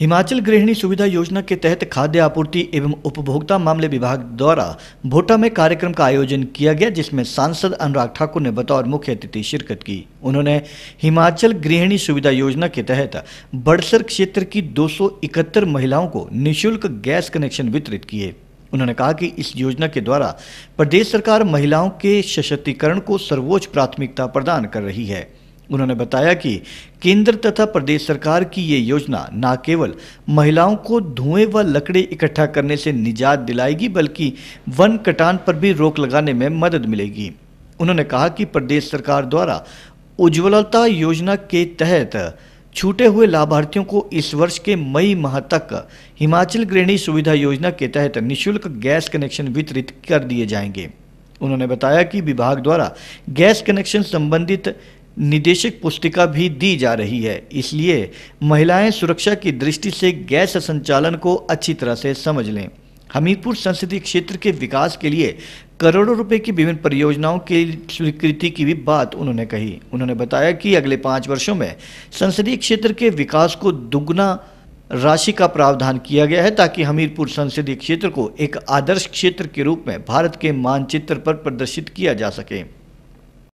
हिमाचल गृहिणी सुविधा योजना के तहत खाद्य आपूर्ति एवं उपभोक्ता मामले विभाग द्वारा भोटा में कार्यक्रम का आयोजन किया गया जिसमें सांसद अनुराग ठाकुर ने बतौर मुख्य अतिथि शिरकत की उन्होंने हिमाचल गृहिणी सुविधा योजना के तहत बड़सर क्षेत्र की 271 महिलाओं को निःशुल्क गैस कनेक्शन वितरित किए उन्होंने कहा कि इस योजना के द्वारा प्रदेश सरकार महिलाओं के सशक्तिकरण को सर्वोच्च प्राथमिकता प्रदान कर रही है उन्होंने बताया कि केंद्र तथा प्रदेश सरकार की ये योजना न केवल महिलाओं को धुएं व लकड़ी इकट्ठा करने से निजात दिलाएगी बल्कि वन कटान पर भी रोक लगाने में मदद मिलेगी उन्होंने कहा कि प्रदेश सरकार द्वारा उज्ज्वलता योजना के तहत छूटे हुए लाभार्थियों को इस वर्ष के मई माह तक हिमाचल गृहिणी सुविधा योजना के तहत निःशुल्क गैस कनेक्शन वितरित कर दिए जाएंगे उन्होंने बताया कि विभाग द्वारा गैस कनेक्शन संबंधित निदेशक पुस्तिका भी दी जा रही है इसलिए महिलाएं सुरक्षा की दृष्टि से गैस संचालन को अच्छी तरह से समझ लें हमीरपुर संसदीय क्षेत्र के विकास के लिए करोड़ों रुपए की विभिन्न परियोजनाओं की स्वीकृति की भी बात उन्होंने कही उन्होंने बताया कि अगले पाँच वर्षों में संसदीय क्षेत्र के विकास को दुगुना राशि का प्रावधान किया गया है ताकि हमीरपुर संसदीय क्षेत्र को एक आदर्श क्षेत्र के रूप में भारत के मानचित्र पर प्रदर्शित किया जा सके